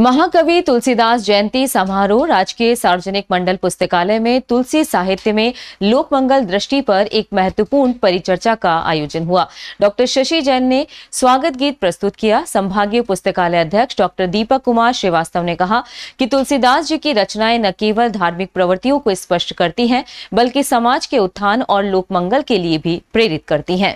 महाकवि तुलसीदास जयंती समारोह राजकीय सार्वजनिक मंडल पुस्तकालय में तुलसी साहित्य में लोकमंगल दृष्टि पर एक महत्वपूर्ण परिचर्चा का आयोजन हुआ डॉक्टर शशि जैन ने स्वागत गीत प्रस्तुत किया संभागीय पुस्तकालय अध्यक्ष डॉक्टर दीपक कुमार श्रीवास्तव ने कहा कि तुलसीदास जी की रचनाएं न केवल धार्मिक प्रवृत्तियों को स्पष्ट करती हैं बल्कि समाज के उत्थान और लोकमंगल के लिए भी प्रेरित करती हैं